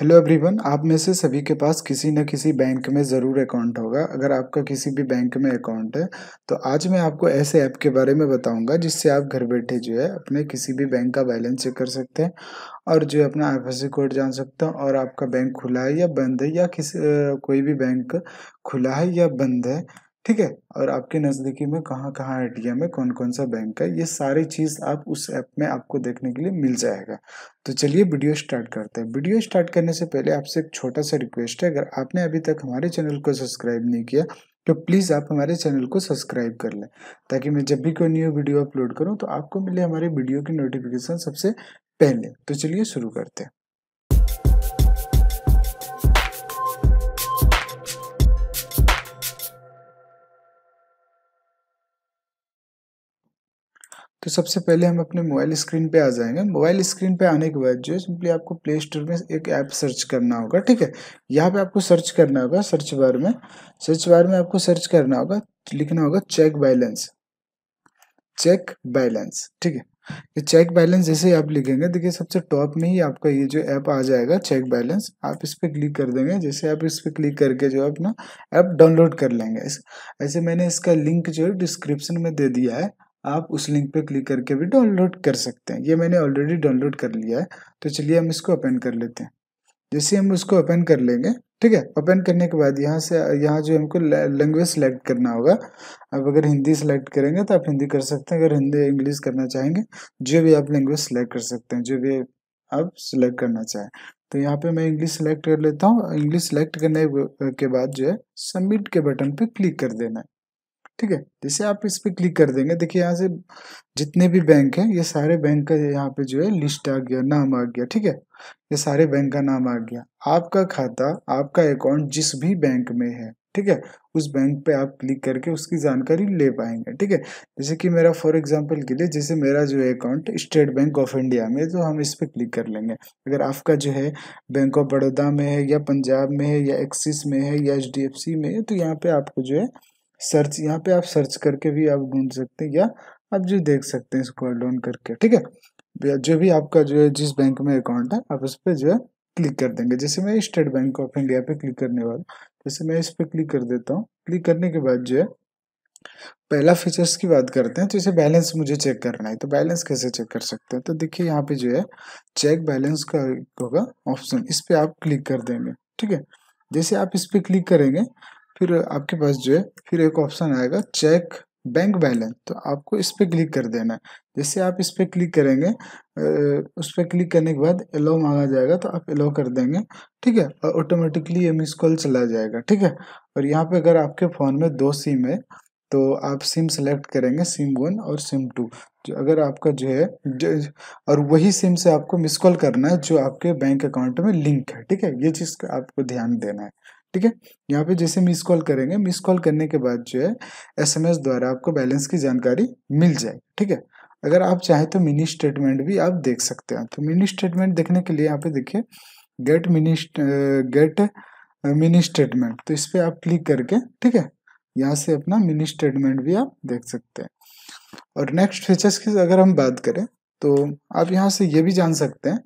hello everyone आप में से सभी के पास किसी न किसी बैंक में ज़रूर अकाउंट होगा अगर आपका किसी भी बैंक में अकाउंट है तो आज मैं आपको ऐसे ऐप के बारे में बताऊंगा जिससे आप घर बैठे जो है अपने किसी भी बैंक का बैलेंस चेक कर सकते हैं और जो है अपना आई कोड जान सकते हैं और आपका बैंक खुला है या बंद है या किसी कोई भी बैंक खुला है या बंद है ठीक है और आपके नज़दीकी में कहाँ कहाँ एरिया है कौन कौन सा बैंक है ये सारी चीज़ आप उस ऐप में आपको देखने के लिए मिल जाएगा तो चलिए वीडियो स्टार्ट करते हैं वीडियो स्टार्ट करने से पहले आपसे एक छोटा सा रिक्वेस्ट है अगर आपने अभी तक हमारे चैनल को सब्सक्राइब नहीं किया तो प्लीज़ आप हमारे चैनल को सब्सक्राइब कर लें ताकि मैं जब भी कोई न्यू वीडियो अपलोड करूँ तो आपको मिले हमारे वीडियो की नोटिफिकेशन सबसे पहले तो चलिए शुरू करते हैं तो सबसे पहले हम अपने मोबाइल स्क्रीन पे आ जाएंगे मोबाइल स्क्रीन पे आने के बाद जो है सिंपली आपको प्ले स्टोर में एक ऐप सर्च करना होगा ठीक है यहाँ पे आपको सर्च करना होगा सर्च बार में सर्च बार में आपको सर्च करना होगा लिखना होगा चेक बैलेंस चेक बैलेंस ठीक है ये चेक बैलेंस जैसे ही आप लिखेंगे देखिए सबसे टॉप में ही आपका ये जो ऐप आ जाएगा चेक बैलेंस आप इस पर क्लिक कर देंगे जैसे आप इस पर क्लिक करके जो है अपना ऐप डाउनलोड कर लेंगे ऐसे मैंने इसका लिंक जो है डिस्क्रिप्शन में दे दिया है आप उस लिंक पे क्लिक करके भी डाउनलोड कर सकते हैं ये मैंने ऑलरेडी डाउनलोड कर लिया है तो चलिए हम इसको ओपन कर लेते हैं जैसे हम उसको ओपन कर लेंगे ठीक है ओपन करने के बाद यहाँ से यहाँ जो हमको लैंग्वेज सेलेक्ट करना होगा अब अगर हिंदी सेलेक्ट करेंगे तो आप हिंदी कर सकते हैं अगर हिंदी इंग्लिश करना चाहेंगे जो भी आप लैंग्वेज सेलेक्ट कर सकते हैं जो भी आप सेलेक्ट करना चाहें तो यहाँ पे मैं इंग्लिश सेलेक्ट कर लेता हूँ इंग्लिश सेलेक्ट करने के बाद जो है सबमिट के बटन पे क्लिक कर देना है ठीक है जैसे आप इस पर क्लिक कर देंगे देखिए यहाँ से जितने भी बैंक हैं ये सारे बैंक का यहाँ पे जो है लिस्ट आ गया नाम आ गया ठीक है ये सारे बैंक का नाम आ गया आपका खाता आपका अकाउंट जिस भी बैंक में है ठीक है उस बैंक पे आप क्लिक करके उसकी जानकारी ले पाएंगे ठीक है जैसे कि मेरा फॉर एग्जांपल के लिए जैसे मेरा जो है account State Bank of India में तो हम इस पर क्लिक कर लेंगे अगर आपका जो है बैंक ऑफ बड़ौदा में है या पंजाब में है या एक्सिस में है या एच में है तो यहाँ पे आपको जो है सर्च यहाँ पे आप सर्च करके भी आप ढूंढ सकते हैं या आप जो देख सकते हैं इसको डाउन करके ठीक है जो भी आपका जो है जिस बैंक में अकाउंट है आप उस पर जो है क्लिक कर देंगे जैसे मैं स्टेट बैंक ऑफ इंडिया पे क्लिक करने वाला जैसे मैं इस पर क्लिक कर देता हूँ क्लिक करने के बाद जो है पहला फीचर्स की बात करते हैं तो इसे बैलेंस मुझे चेक करना है तो बैलेंस कैसे चेक कर सकते हैं तो देखिए यहाँ पे जो है चेक बैलेंस का होगा ऑप्शन इस पर आप क्लिक कर देंगे ठीक है जैसे आप इस पर क्लिक करेंगे फिर आपके पास जो है फिर एक ऑप्शन आएगा चेक बैंक बैलेंस तो आपको इस पर क्लिक कर देना है जैसे आप इस पर क्लिक करेंगे उस पर क्लिक करने के बाद एलो मांगा जाएगा तो आप एलो कर देंगे ठीक है और ऑटोमेटिकली ये मिस कॉल चला जाएगा ठीक है और यहाँ पे अगर आपके फ़ोन में दो सिम है तो आप सिम सेलेक्ट करेंगे सिम वन और सिम टू जो अगर आपका जो है जो, और वही सिम से आपको मिस कॉल करना है जो आपके बैंक अकाउंट में लिंक है ठीक है ये चीज़ का आपको ध्यान देना है ठीक है यहाँ पे जैसे मिस कॉल करेंगे मिस कॉल करने के बाद जो है एसएमएस द्वारा आपको बैलेंस की जानकारी मिल जाए ठीक है अगर आप चाहें तो मिनी स्टेटमेंट भी आप देख सकते हैं तो मिनी स्टेटमेंट देखने के लिए यहाँ पे देखिए get mini get mini statement तो इस पर आप क्लिक करके ठीक है यहाँ से अपना मिनी स्टेटमेंट भी आप देख सकते हैं और नेक्स्ट फीचर्स की अगर हम बात करें तो आप यहाँ से ये भी जान सकते हैं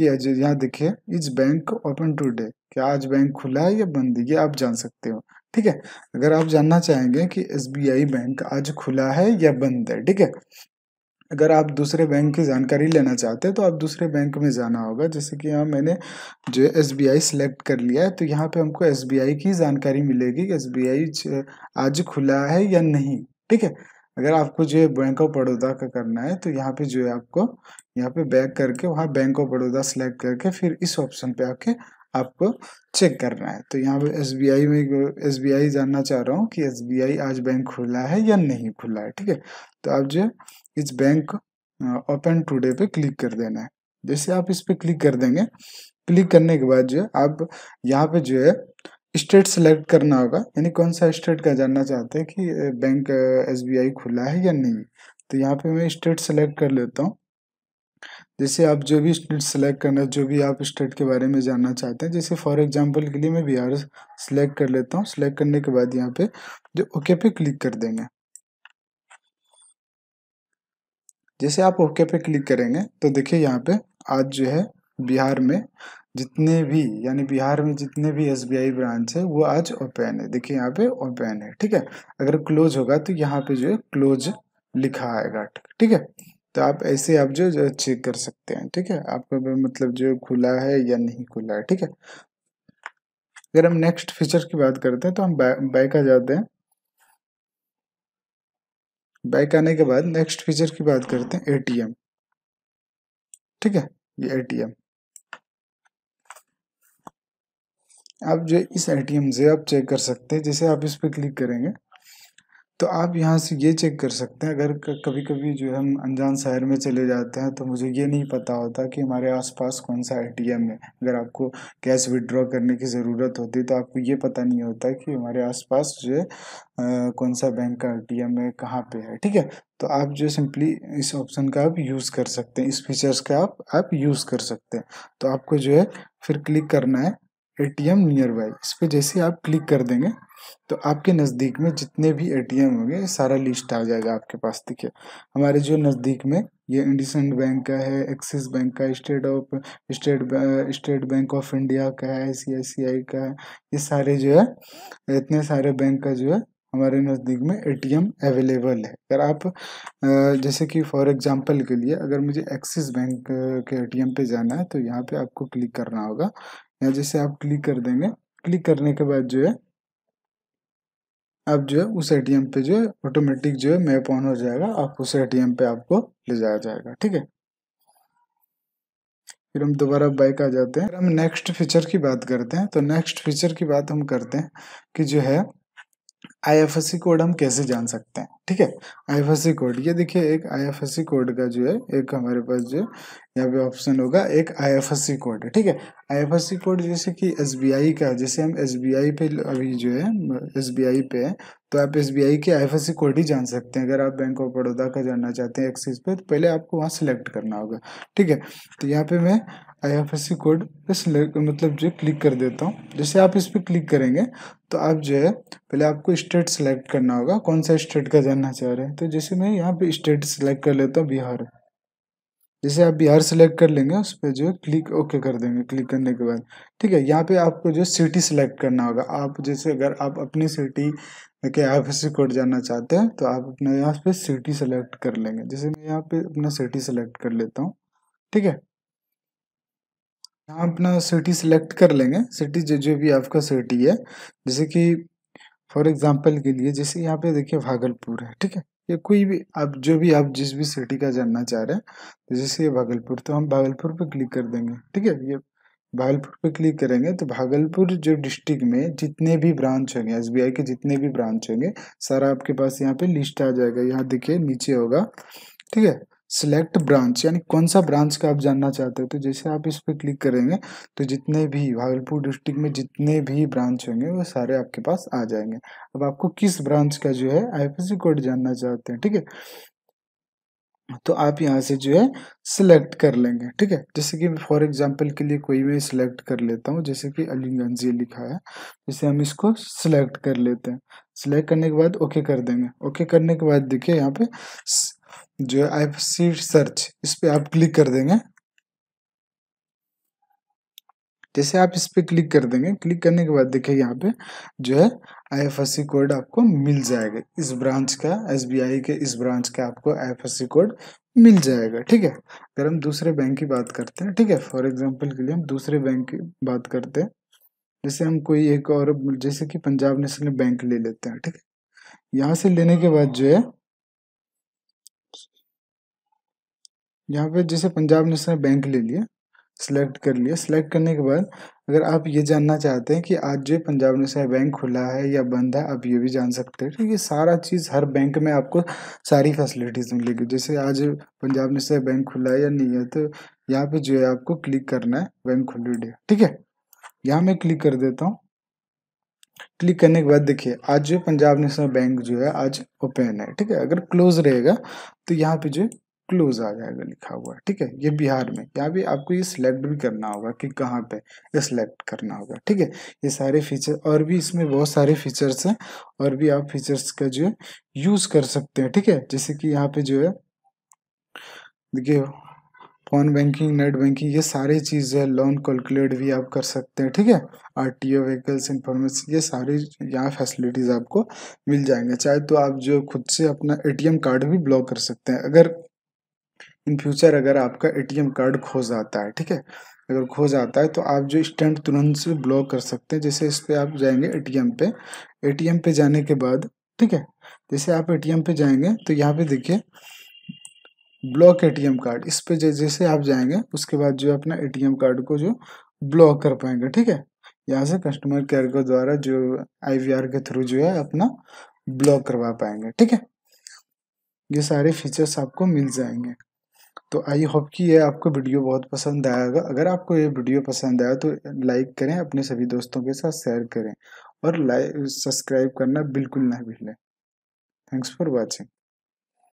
कि यहाँ देखिए इज बैंक ओपन टूडे क्या आज बैंक खुला है या बंद है ये आप जान सकते हो ठीक है अगर आप जानना चाहेंगे कि एस बैंक आज खुला है या बंद है ठीक है अगर आप दूसरे बैंक की जानकारी लेना चाहते हैं तो आप दूसरे बैंक में जाना होगा जैसे कि यहाँ मैंने जो एस बी आई सेलेक्ट कर लिया है तो यहाँ पे हमको एस बी आई की जानकारी मिलेगी कि एस बी आई आज खुला है या नहीं ठीक है अगर आपको जो है बैंक ऑफ बड़ौदा का करना है तो यहाँ पे जो है आपको यहाँ पे बैक करके वहाँ बैंक ऑफ बड़ौदा सेलेक्ट करके फिर इस ऑप्शन पे आके आपको चेक करना है तो यहाँ पे एस में एस जानना चाह रहा हूँ कि एस आज बैंक खुला है या नहीं खुला है ठीक है तो आप जो है इस बैंक ओपन टूडे पे क्लिक कर देना है जैसे आप इस पर क्लिक कर देंगे क्लिक करने के बाद जो है आप यहाँ पे जो है स्टेट सेलेक्ट करना होगा यानी कौन सा स्टेट का जानना चाहते हैं कि बैंक एसबीआई खुला है या नहीं तो यहाँ पे मैं स्टेट सेलेक्ट कर लेता हूँ जैसे आप जो भी स्टेट सेलेक्ट करना जो भी आप स्टेट के बारे में जानना चाहते हैं जैसे फॉर एग्जांपल के लिए मैं बिहार सेलेक्ट कर लेता हूँ सेलेक्ट करने के बाद यहाँ पे जो ओके पे क्लिक कर देंगे जैसे आप ओके पे क्लिक करेंगे तो देखिए यहाँ पे आज जो है बिहार में जितने भी यानी बिहार में जितने भी एस ब्रांच है वो आज ओपन है देखिए यहाँ पे ओपन है ठीक है अगर क्लोज होगा तो यहाँ पे जो है क्लोज लिखा आएगा ठीक है तो आप ऐसे आप जो, जो चेक कर सकते हैं ठीक है आपका मतलब जो खुला है या नहीं खुला है ठीक है अगर हम नेक्स्ट फीचर की बात करते हैं तो हम बैक आ जाते हैं बैक आने के बाद नेक्स्ट फीचर की बात करते हैं एटीएम ठीक है ये एटीएम आप जो इस एटीएम से आप चेक कर सकते हैं जैसे आप इस पर क्लिक करेंगे तो आप यहाँ से ये चेक कर सकते हैं अगर कभी कभी जो हम अनजान शहर में चले जाते हैं तो मुझे ये नहीं पता होता कि हमारे आसपास कौन सा एटीएम है अगर आपको कैश विड्रॉ करने की ज़रूरत होती है तो आपको ये पता नहीं होता कि हमारे आसपास जो है कौन सा बैंक का एटीएम है कहाँ पे है ठीक है तो आप जो सिंपली इस ऑप्शन का आप यूज़ कर सकते हैं इस फीचर्स का आप आप यूज़ कर सकते हैं तो आपको जो है फिर क्लिक करना है एटीएम नियर बाय इस पर जैसे आप क्लिक कर देंगे तो आपके नज़दीक में जितने भी एटीएम होंगे सारा लिस्ट आ जाएगा आपके पास देखिए हमारे जो नज़दीक में ये इंडिसेंड बैंक का है एक्सिस बैंक का State of State State Bank of India का है आई का है ये सारे जो है इतने सारे बैंक का जो है हमारे नज़दीक में एटीएम अवेलेबल है अगर आप जैसे कि फॉर एग्जांपल के लिए अगर मुझे एक्सिस बैंक के एटीएम पे जाना है तो यहाँ पे आपको क्लिक करना होगा या जैसे आप क्लिक कर देंगे क्लिक करने के बाद जो है आप जो है उस एटीएम पे जो है ऑटोमेटिक जो है मैप ऑन हो जाएगा आप उस एटीएम पे आपको ले जाया जाएगा ठीक है फिर हम दोबारा बाइक आ जाते हैं हम नेक्स्ट फीचर की बात करते हैं तो नेक्स्ट फीचर की बात हम करते हैं कि जो है आईएफएससी कोड हम कैसे जान सकते हैं ठीक है आईएफएससी कोड ये देखिए एक आईएफएससी कोड का जो है एक हमारे पास जो है यहाँ पे ऑप्शन होगा एक आईएफएससी कोड है ठीक है आईएफएससी कोड जैसे कि एसबीआई का जैसे हम एसबीआई पे अभी जो है एसबीआई पे है तो आप एसबीआई के आईएफएससी कोड ही जान सकते हैं अगर आप बैंक ऑफ बड़ौदा का जानना चाहते हैं एक्सिस पे तो पहले आपको वहाँ सेलेक्ट करना होगा ठीक है तो यहाँ पे मैं आईएफएससी कोड पे मतलब जो क्लिक कर देता हूँ जैसे आप इस पर क्लिक करेंगे तो आप जो है पहले आपको स्टेट स्टेट सेलेक्ट करना होगा कौन सा स्टेट का जानना चाह रहे हैं तो जैसे मैं यहाँ पे स्टेट सेलेक्ट कर लेता हूँ बिहार जैसे आप बिहार सेलेक्ट कर लेंगे उस पर जो है क्लिक ओके कर देंगे क्लिक करने के बाद ठीक है यहाँ पे आपको जो सिटी सेलेक्ट करना होगा आप जैसे अगर आप अपनी सिटी के आईएफएससी कोड जानना चाहते हैं तो आप अपने यहाँ पे सिटी सेलेक्ट कर लेंगे जैसे मैं यहाँ पे अपना सिटी सेलेक्ट कर लेता हूँ ठीक है यहाँ अपना सिटी सेलेक्ट कर लेंगे सिटी जो जो भी आपका सिटी है जैसे कि फॉर एग्जाम्पल के लिए जैसे यहाँ पे देखिए भागलपुर है ठीक है या कोई भी आप जो भी आप जिस भी सिटी का जानना चाह रहे हैं जैसे ये भागलपुर तो हम भागलपुर पे क्लिक कर देंगे ठीक है ये भागलपुर पे क्लिक करेंगे तो भागलपुर जो डिस्ट्रिक्ट में जितने भी ब्रांच होंगे एस के जितने भी ब्रांच होंगे सारा आपके पास यहाँ पे लिस्ट आ जाएगा यहाँ देखिए नीचे होगा ठीक है सिलेक्ट ब्रांच यानी कौन सा ब्रांच का आप जानना चाहते हो तो जैसे आप इस पर क्लिक करेंगे तो जितने भी भागलपुर डिस्ट्रिक्ट में जितने भी ब्रांच होंगे वो सारे आपके पास आ जाएंगे अब आपको किस ब्रांच का जो है आईएफएससी कोड जानना चाहते हैं ठीक है तो आप यहाँ से जो है सिलेक्ट कर लेंगे ठीक है जैसे कि फॉर एग्जांपल के लिए कोई भी सिलेक्ट कर लेता हूँ जैसे कि अलीगंज ये लिखा है जैसे हम इसको सिलेक्ट कर लेते हैं सिलेक्ट करने के बाद ओके कर देंगे ओके करने के बाद देखिए यहाँ पे जो है आई सी सर्च इस पर आप क्लिक कर देंगे जैसे आप इस पर क्लिक कर देंगे क्लिक करने के बाद देखिए यहाँ पे जो है आई कोड आपको मिल जाएगा इस ब्रांच का एस के इस ब्रांच का आपको आई कोड मिल जाएगा ठीक है अगर हम दूसरे बैंक की बात करते हैं ठीक है फॉर एग्जाम्पल के लिए हम दूसरे बैंक की बात करते हैं जैसे हम कोई एक और जैसे कि पंजाब नेशनल बैंक ले लेते हैं ठीक है यहाँ से लेने के बाद जो है यहाँ पे जैसे पंजाब नेशनल बैंक ले लिया सेलेक्ट कर लिया सेलेक्ट करने के बाद अगर आप ये जानना चाहते हैं कि आज जो पंजाब नेशनल बैंक खुला है या बंद है आप ये भी जान सकते हैं क्योंकि सारा चीज़ हर बैंक में आपको सारी फैसिलिटीज़ मिलेगी जैसे आज पंजाब नेशनल बैंक खुला है या नहीं है तो यहाँ पे जो है आपको क्लिक करना है बैंक डे ठीक है यहाँ मैं क्लिक कर देता हूँ क्लिक करने के बाद देखिए आज जो पंजाब नेशनल बैंक जो है आज ओपन है ठीक है अगर क्लोज रहेगा तो यहाँ पे जो क्लोज आ जाएगा लिखा हुआ ठीक है ये बिहार में यहाँ भी आपको ये सिलेक्ट भी करना होगा कि कहाँ पे सिलेक्ट करना होगा ठीक है ये सारे फीचर और भी इसमें बहुत सारे फीचर्स हैं और भी आप फीचर्स का जो है यूज़ कर सकते हैं ठीक है जैसे कि यहाँ पे जो है देखिए फोन बैंकिंग नेट बैंकिंग ये सारी चीज़ है लोन कैलकुलेट भी आप कर सकते हैं ठीक है R T O vehicles information ये सारी यहाँ फैसिलिटीज़ आपको मिल जाएंगे चाहे तो आप जो खुद से अपना ए टी एम कार्ड भी ब्लॉक कर सकते हैं अगर इन फ्यूचर अगर आपका एटीएम कार्ड खो जाता है ठीक है अगर खो जाता है तो आप जो स्टैंड तुरंत से ब्लॉक कर सकते हैं जैसे इस पर आप जाएंगे ए पे ए पे जाने के बाद ठीक है जैसे आप ए पे जाएंगे तो यहाँ पे देखिए ब्लॉक एटीएम कार्ड इस पे जैसे आप जाएंगे उसके बाद जो अपना एटीएम कार्ड को जो ब्लॉक कर पाएंगे ठीक है यहाँ से कस्टमर केयर के द्वारा जो आईवीआर के थ्रू जो है अपना ब्लॉक करवा पाएंगे ठीक है ये सारे फीचर्स आपको मिल जाएंगे तो आई होप कि ये आपको वीडियो बहुत पसंद आएगा अगर आपको ये वीडियो पसंद आया तो लाइक करें अपने सभी दोस्तों के साथ शेयर करें और लाइक सब्सक्राइब करना बिल्कुल ना भूलें थैंक्स फॉर वॉचिंग